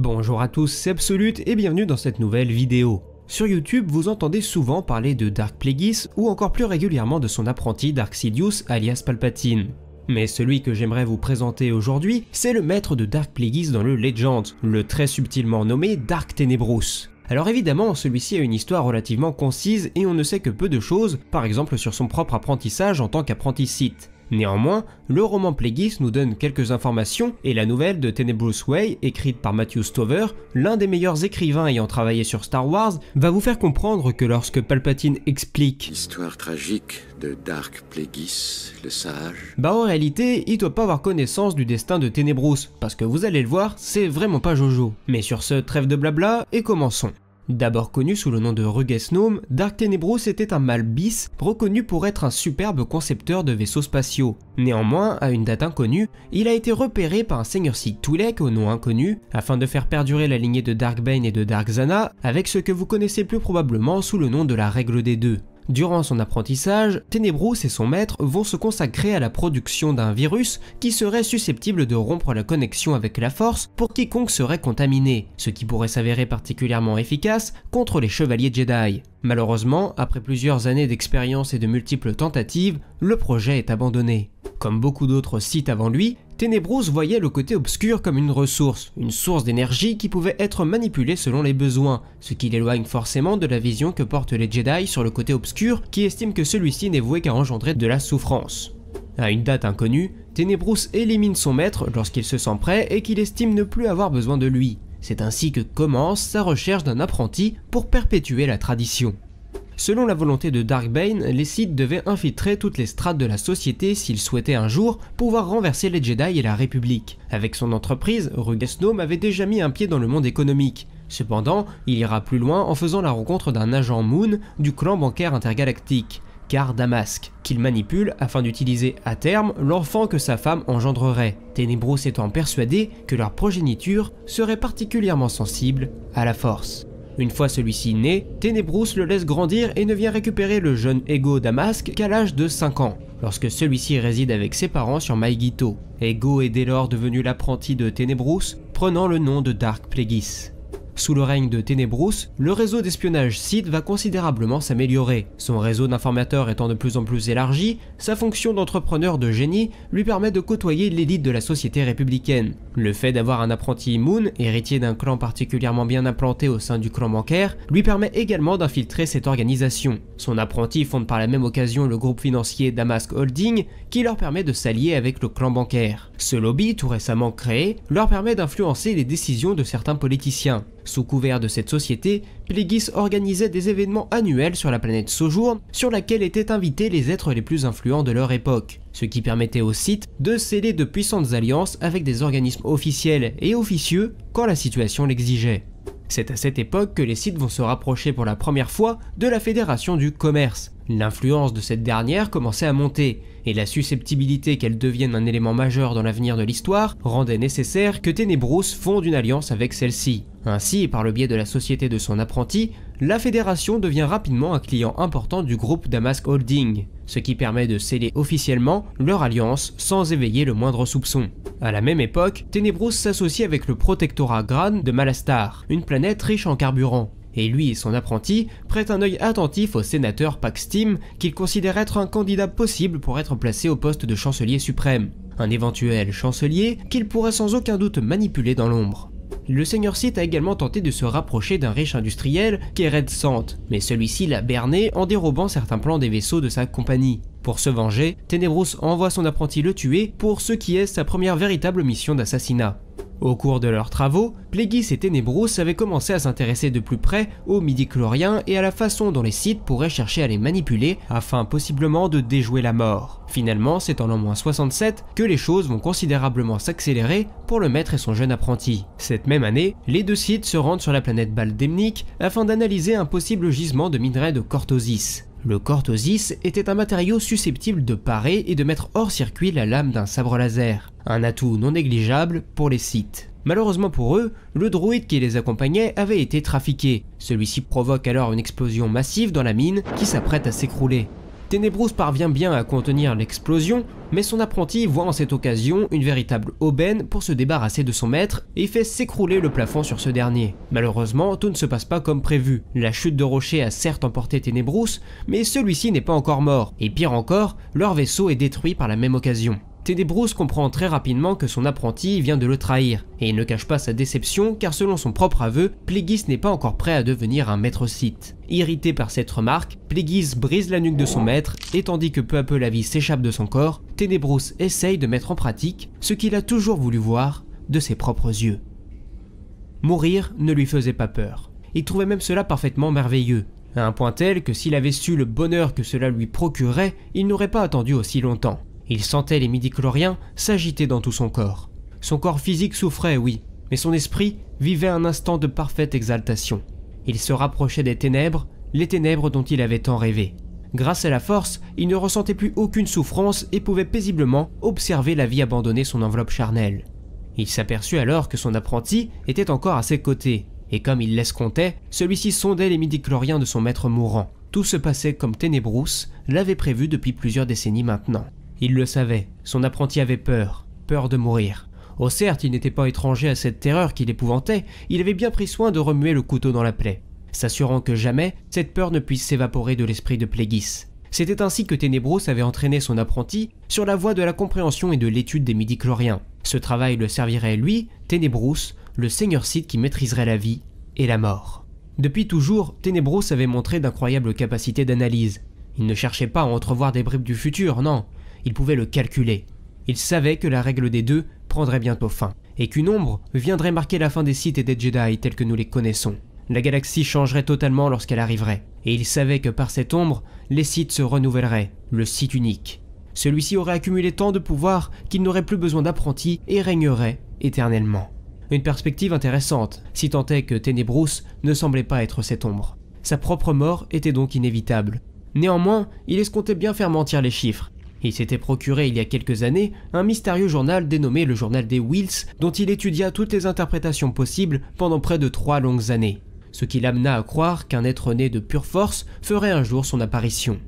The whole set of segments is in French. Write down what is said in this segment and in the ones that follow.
Bonjour à tous, c'est Absolute et bienvenue dans cette nouvelle vidéo. Sur YouTube, vous entendez souvent parler de Dark Plagueis ou encore plus régulièrement de son apprenti Dark Sidious alias Palpatine. Mais celui que j'aimerais vous présenter aujourd'hui, c'est le maître de Dark Plagueis dans le Legend, le très subtilement nommé Dark Tenebrous. Alors évidemment, celui-ci a une histoire relativement concise et on ne sait que peu de choses, par exemple sur son propre apprentissage en tant qu'apprenti Sith. Néanmoins, le roman Plagueis nous donne quelques informations et la nouvelle de Tenebrous Way, écrite par Matthew Stover, l'un des meilleurs écrivains ayant travaillé sur Star Wars, va vous faire comprendre que lorsque Palpatine explique L'histoire tragique de Dark Plagueis, le sage, bah en réalité, il doit pas avoir connaissance du destin de Tenebrous, parce que vous allez le voir, c'est vraiment pas Jojo. Mais sur ce, trêve de blabla et commençons. D'abord connu sous le nom de Rugesnome, Dark Tenebrous était un mâle bis reconnu pour être un superbe concepteur de vaisseaux spatiaux. Néanmoins, à une date inconnue, il a été repéré par un seigneur Sig Tulek au nom inconnu afin de faire perdurer la lignée de Dark Bane et de Dark Zana avec ce que vous connaissez plus probablement sous le nom de la règle des deux. Durant son apprentissage, Ténébrous et son maître vont se consacrer à la production d'un virus qui serait susceptible de rompre la connexion avec la force pour quiconque serait contaminé, ce qui pourrait s'avérer particulièrement efficace contre les chevaliers Jedi. Malheureusement, après plusieurs années d'expérience et de multiples tentatives, le projet est abandonné. Comme beaucoup d'autres sites avant lui, Ténébrous voyait le côté obscur comme une ressource, une source d'énergie qui pouvait être manipulée selon les besoins, ce qui l'éloigne forcément de la vision que portent les Jedi sur le côté obscur qui estime que celui-ci n'est voué qu'à engendrer de la souffrance. À une date inconnue, Ténébrous élimine son maître lorsqu'il se sent prêt et qu'il estime ne plus avoir besoin de lui. C'est ainsi que commence sa recherche d'un apprenti pour perpétuer la tradition. Selon la volonté de Dark Bane, les Sith devaient infiltrer toutes les strates de la société s'ils souhaitaient un jour pouvoir renverser les Jedi et la République. Avec son entreprise, Rugasnome avait déjà mis un pied dans le monde économique. Cependant, il ira plus loin en faisant la rencontre d'un agent Moon du clan bancaire intergalactique, Car Damask, qu'il manipule afin d'utiliser à terme l'enfant que sa femme engendrerait, Ténébros étant persuadé que leur progéniture serait particulièrement sensible à la force. Une fois celui-ci né, Ténébrous le laisse grandir et ne vient récupérer le jeune Ego Damask qu'à l'âge de 5 ans, lorsque celui-ci réside avec ses parents sur Maigito. Ego est dès lors devenu l'apprenti de Ténébrous, prenant le nom de Dark Plagueis. Sous le règne de Ténébrous, le réseau d'espionnage Sith va considérablement s'améliorer. Son réseau d'informateurs étant de plus en plus élargi, sa fonction d'entrepreneur de génie lui permet de côtoyer l'élite de la société républicaine. Le fait d'avoir un apprenti Moon, héritier d'un clan particulièrement bien implanté au sein du clan bancaire, lui permet également d'infiltrer cette organisation. Son apprenti fonde par la même occasion le groupe financier Damask Holding, qui leur permet de s'allier avec le clan bancaire. Ce lobby, tout récemment créé, leur permet d'influencer les décisions de certains politiciens. Sous couvert de cette société, Plegis organisait des événements annuels sur la planète Sojourn sur laquelle étaient invités les êtres les plus influents de leur époque ce qui permettait au site de sceller de puissantes alliances avec des organismes officiels et officieux quand la situation l'exigeait. C'est à cette époque que les sites vont se rapprocher pour la première fois de la Fédération du commerce, L'influence de cette dernière commençait à monter, et la susceptibilité qu'elle devienne un élément majeur dans l'avenir de l'histoire rendait nécessaire que Tenebrous fonde une alliance avec celle-ci. Ainsi, par le biais de la société de son apprenti, la Fédération devient rapidement un client important du groupe Damask Holding, ce qui permet de sceller officiellement leur alliance sans éveiller le moindre soupçon. À la même époque, Tenebrous s'associe avec le protectorat Gran de Malastar, une planète riche en carburant et lui et son apprenti prêtent un œil attentif au sénateur Paxtim qu'il considère être un candidat possible pour être placé au poste de chancelier suprême, un éventuel chancelier qu'il pourrait sans aucun doute manipuler dans l'ombre. Le seigneur Sith a également tenté de se rapprocher d'un riche industriel qui est Red mais celui-ci l'a berné en dérobant certains plans des vaisseaux de sa compagnie. Pour se venger, Tenebrous envoie son apprenti le tuer pour ce qui est sa première véritable mission d'assassinat. Au cours de leurs travaux, plégis et Ténébrous avaient commencé à s'intéresser de plus près aux midi-chloriens et à la façon dont les Sith pourraient chercher à les manipuler afin possiblement de déjouer la mort. Finalement, c'est en l'an 67 que les choses vont considérablement s'accélérer pour le maître et son jeune apprenti. Cette même année, les deux sites se rendent sur la planète Baldemnik afin d'analyser un possible gisement de minerai de cortosis. Le cortosis était un matériau susceptible de parer et de mettre hors circuit la lame d'un sabre laser, un atout non négligeable pour les sites. Malheureusement pour eux, le druide qui les accompagnait avait été trafiqué. Celui-ci provoque alors une explosion massive dans la mine qui s'apprête à s'écrouler. Ténébrous parvient bien à contenir l'explosion, mais son apprenti voit en cette occasion une véritable aubaine pour se débarrasser de son maître et fait s'écrouler le plafond sur ce dernier. Malheureusement, tout ne se passe pas comme prévu. La chute de rocher a certes emporté Ténébrous, mais celui-ci n'est pas encore mort, et pire encore, leur vaisseau est détruit par la même occasion. Teddy comprend très rapidement que son apprenti vient de le trahir, et il ne cache pas sa déception car selon son propre aveu, Plegis n'est pas encore prêt à devenir un maître Sith. Irrité par cette remarque, Plegis brise la nuque de son maître et tandis que peu à peu la vie s'échappe de son corps, Ténébrous essaye de mettre en pratique ce qu'il a toujours voulu voir de ses propres yeux. Mourir ne lui faisait pas peur. Il trouvait même cela parfaitement merveilleux, à un point tel que s'il avait su le bonheur que cela lui procurait, il n'aurait pas attendu aussi longtemps. Il sentait les midi s'agiter dans tout son corps. Son corps physique souffrait, oui, mais son esprit vivait un instant de parfaite exaltation. Il se rapprochait des ténèbres, les ténèbres dont il avait tant rêvé. Grâce à la force, il ne ressentait plus aucune souffrance et pouvait paisiblement observer la vie abandonner son enveloppe charnelle. Il s'aperçut alors que son apprenti était encore à ses côtés, et comme il l'escomptait, celui-ci sondait les midi de son maître mourant. Tout se passait comme Ténébrousse l'avait prévu depuis plusieurs décennies maintenant. Il le savait, son apprenti avait peur, peur de mourir. Oh certes, il n'était pas étranger à cette terreur qui l'épouvantait, il avait bien pris soin de remuer le couteau dans la plaie, s'assurant que jamais cette peur ne puisse s'évaporer de l'esprit de Plégis. C'était ainsi que Ténébrous avait entraîné son apprenti sur la voie de la compréhension et de l'étude des midi-chloriens. Ce travail le servirait lui, Ténébrous, le seigneur Sith qui maîtriserait la vie et la mort. Depuis toujours, Ténébrous avait montré d'incroyables capacités d'analyse. Il ne cherchait pas à entrevoir des bribes du futur, non il pouvait le calculer. Il savait que la règle des deux prendrait bientôt fin, et qu'une ombre viendrait marquer la fin des sites et des Jedi tels que nous les connaissons. La galaxie changerait totalement lorsqu'elle arriverait, et il savait que par cette ombre, les sites se renouvelleraient, le site unique. Celui-ci aurait accumulé tant de pouvoir qu'il n'aurait plus besoin d'apprentis et régnerait éternellement. Une perspective intéressante, si tant est que Ténébrous ne semblait pas être cette ombre. Sa propre mort était donc inévitable. Néanmoins, il escomptait bien faire mentir les chiffres, il s'était procuré il y a quelques années un mystérieux journal dénommé le Journal des Wills, dont il étudia toutes les interprétations possibles pendant près de trois longues années, ce qui l'amena à croire qu'un être né de pure force ferait un jour son apparition.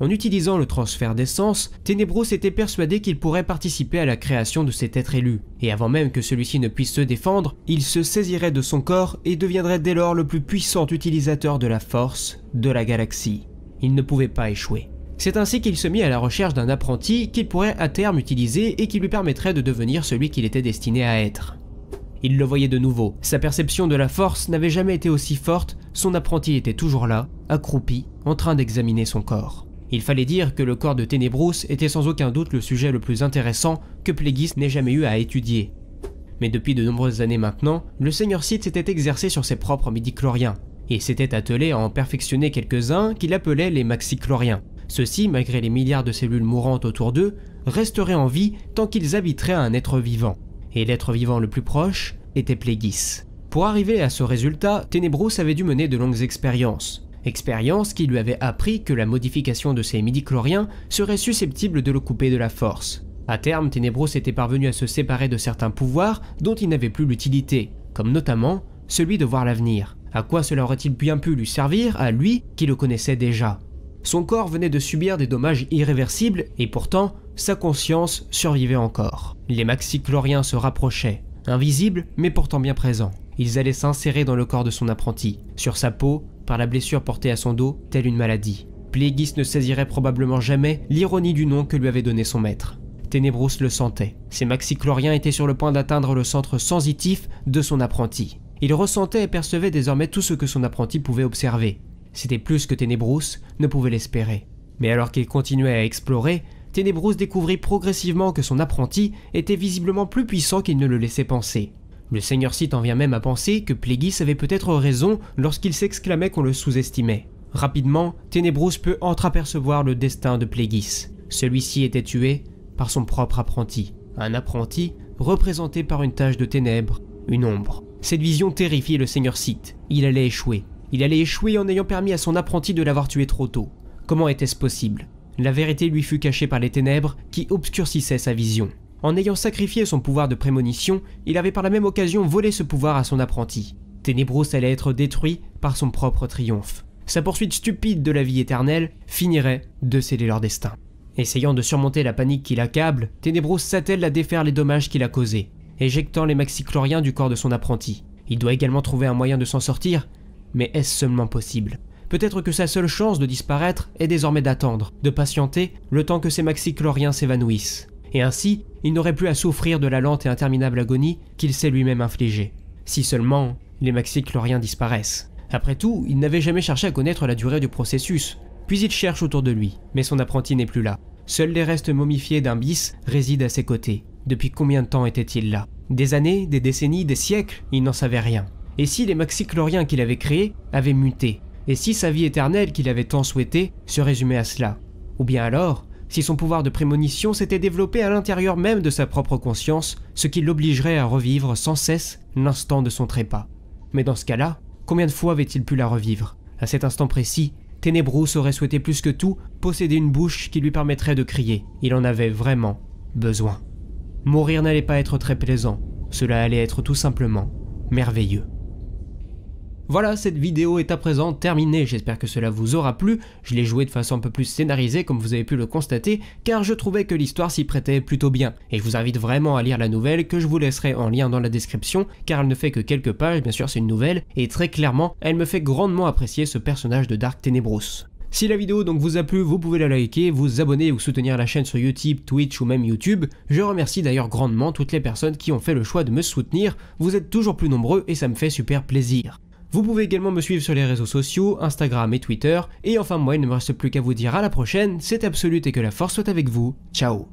En utilisant le transfert d'essence, Ténébros était persuadé qu'il pourrait participer à la création de cet être élu, et avant même que celui-ci ne puisse se défendre, il se saisirait de son corps et deviendrait dès lors le plus puissant utilisateur de la force de la galaxie. Il ne pouvait pas échouer. C'est ainsi qu'il se mit à la recherche d'un apprenti qu'il pourrait à terme utiliser et qui lui permettrait de devenir celui qu'il était destiné à être. Il le voyait de nouveau, sa perception de la force n'avait jamais été aussi forte, son apprenti était toujours là, accroupi, en train d'examiner son corps. Il fallait dire que le corps de Ténébrous était sans aucun doute le sujet le plus intéressant que Plégis n'ait jamais eu à étudier. Mais depuis de nombreuses années maintenant, le seigneur Sith s'était exercé sur ses propres midi-chloriens, et s'était attelé à en perfectionner quelques-uns qu'il appelait les maxi-chloriens. Ceux-ci, malgré les milliards de cellules mourantes autour d'eux, resteraient en vie tant qu'ils habiteraient un être vivant. Et l'être vivant le plus proche était Plégis. Pour arriver à ce résultat, Ténébrous avait dû mener de longues expériences. Expériences qui lui avaient appris que la modification de ses midi-chloriens serait susceptible de le couper de la force. À terme, Ténébros était parvenu à se séparer de certains pouvoirs dont il n'avait plus l'utilité, comme notamment celui de voir l'avenir. À quoi cela aurait-il bien pu lui servir à lui qui le connaissait déjà son corps venait de subir des dommages irréversibles et pourtant, sa conscience survivait encore. Les maxicloriens se rapprochaient, invisibles mais pourtant bien présents. Ils allaient s'insérer dans le corps de son apprenti, sur sa peau, par la blessure portée à son dos, telle une maladie. Plégis ne saisirait probablement jamais l'ironie du nom que lui avait donné son maître. Ténébrous le sentait. Ces maxicloriens étaient sur le point d'atteindre le centre sensitif de son apprenti. Il ressentait et percevait désormais tout ce que son apprenti pouvait observer, c'était plus que Ténébrous ne pouvait l'espérer. Mais alors qu'il continuait à explorer, Ténébrous découvrit progressivement que son apprenti était visiblement plus puissant qu'il ne le laissait penser. Le seigneur Sith en vient même à penser que Plégis avait peut-être raison lorsqu'il s'exclamait qu'on le sous-estimait. Rapidement, Ténébrous peut entreapercevoir le destin de Plégis. Celui-ci était tué par son propre apprenti. Un apprenti représenté par une tache de ténèbres, une ombre. Cette vision terrifiait le seigneur Sith. Il allait échouer. Il allait échouer en ayant permis à son apprenti de l'avoir tué trop tôt. Comment était-ce possible La vérité lui fut cachée par les ténèbres qui obscurcissaient sa vision. En ayant sacrifié son pouvoir de prémonition, il avait par la même occasion volé ce pouvoir à son apprenti. Ténébrous allait être détruit par son propre triomphe. Sa poursuite stupide de la vie éternelle finirait de sceller leur destin. Essayant de surmonter la panique qui l'accable, Ténébrous s'attelle à défaire les dommages qu'il a causés, éjectant les maxichloriens du corps de son apprenti. Il doit également trouver un moyen de s'en sortir mais est-ce seulement possible Peut-être que sa seule chance de disparaître est désormais d'attendre, de patienter, le temps que ces maxi s'évanouissent. Et ainsi, il n'aurait plus à souffrir de la lente et interminable agonie qu'il s'est lui-même infligée. Si seulement les maxi disparaissent. Après tout, il n'avait jamais cherché à connaître la durée du processus, puis il cherche autour de lui, mais son apprenti n'est plus là. Seuls les restes momifiés d'un bis résident à ses côtés. Depuis combien de temps était-il là Des années, des décennies, des siècles Il n'en savait rien. Et si les maxi-chloriens qu'il avait créés avaient muté Et si sa vie éternelle qu'il avait tant souhaitée se résumait à cela Ou bien alors, si son pouvoir de prémonition s'était développé à l'intérieur même de sa propre conscience, ce qui l'obligerait à revivre sans cesse l'instant de son trépas. Mais dans ce cas-là, combien de fois avait-il pu la revivre À cet instant précis, Ténébrous aurait souhaité plus que tout posséder une bouche qui lui permettrait de crier. Il en avait vraiment besoin. Mourir n'allait pas être très plaisant, cela allait être tout simplement merveilleux. Voilà, cette vidéo est à présent terminée, j'espère que cela vous aura plu, je l'ai joué de façon un peu plus scénarisée comme vous avez pu le constater, car je trouvais que l'histoire s'y prêtait plutôt bien, et je vous invite vraiment à lire la nouvelle que je vous laisserai en lien dans la description, car elle ne fait que quelques pages, bien sûr c'est une nouvelle, et très clairement, elle me fait grandement apprécier ce personnage de Dark Tenebrous. Si la vidéo donc vous a plu, vous pouvez la liker, vous abonner ou soutenir la chaîne sur YouTube, Twitch ou même YouTube. Je remercie d'ailleurs grandement toutes les personnes qui ont fait le choix de me soutenir, vous êtes toujours plus nombreux et ça me fait super plaisir. Vous pouvez également me suivre sur les réseaux sociaux, Instagram et Twitter. Et enfin, moi, il ne me reste plus qu'à vous dire à la prochaine, c'est Absolute et que la force soit avec vous. Ciao